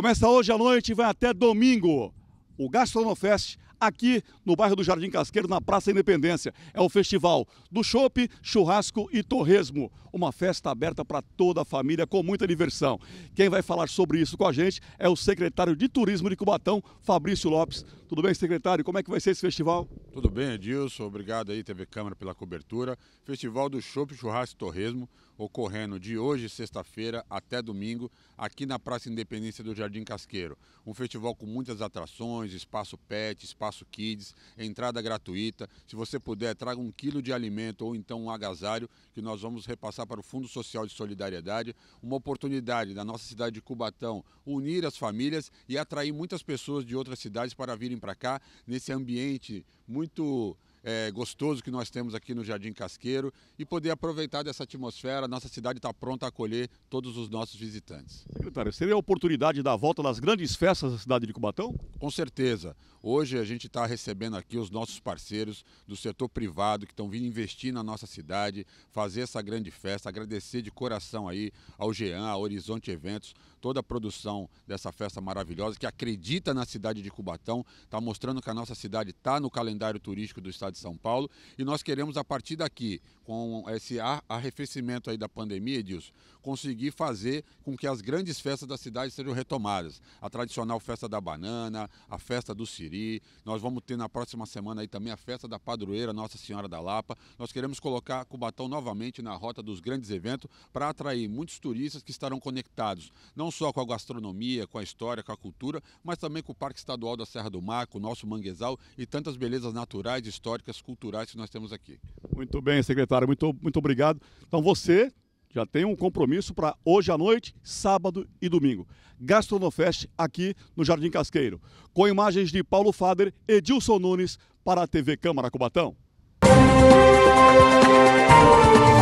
Começa hoje à noite e vai até domingo. O Gastronofest aqui no bairro do Jardim Casqueiro, na Praça Independência. É o festival do Chope, churrasco e torresmo. Uma festa aberta para toda a família, com muita diversão. Quem vai falar sobre isso com a gente é o secretário de Turismo de Cubatão, Fabrício Lopes. Tudo bem, secretário? Como é que vai ser esse festival? Tudo bem, Edilson. Obrigado aí, TV Câmara, pela cobertura. Festival do Chope, Churrasco e Torresmo, ocorrendo de hoje, sexta-feira, até domingo, aqui na Praça Independência do Jardim Casqueiro. Um festival com muitas atrações, espaço pet, espaço Espaço Kids, entrada gratuita. Se você puder, traga um quilo de alimento ou então um agasalho que nós vamos repassar para o Fundo Social de Solidariedade. Uma oportunidade da nossa cidade de Cubatão unir as famílias e atrair muitas pessoas de outras cidades para virem para cá nesse ambiente muito é, gostoso que nós temos aqui no Jardim Casqueiro e poder aproveitar dessa atmosfera. Nossa cidade está pronta a acolher todos os nossos visitantes. Secretário, seria a oportunidade da volta das grandes festas da cidade de Cubatão? Com certeza. Hoje a gente está recebendo aqui os nossos parceiros do setor privado que estão vindo investir na nossa cidade, fazer essa grande festa, agradecer de coração aí ao Jean, a Horizonte Eventos, toda a produção dessa festa maravilhosa que acredita na cidade de Cubatão, está mostrando que a nossa cidade está no calendário turístico do estado de São Paulo. E nós queremos, a partir daqui, com esse arrefecimento aí da pandemia, Edilson, conseguir fazer com que as grandes festas da cidade sejam retomadas. A tradicional festa da banana, a festa do Siri. Nós vamos ter na próxima semana aí também a festa da padroeira Nossa Senhora da Lapa. Nós queremos colocar Cubatão novamente na rota dos grandes eventos para atrair muitos turistas que estarão conectados, não só com a gastronomia, com a história, com a cultura, mas também com o Parque Estadual da Serra do Mar, com o nosso manguezal e tantas belezas naturais, e históricas práticas culturais que nós temos aqui. Muito bem, secretário, muito, muito obrigado. Então você já tem um compromisso para hoje à noite, sábado e domingo. Gastronofest aqui no Jardim Casqueiro. Com imagens de Paulo Fader, Edilson Nunes para a TV Câmara Cubatão. Música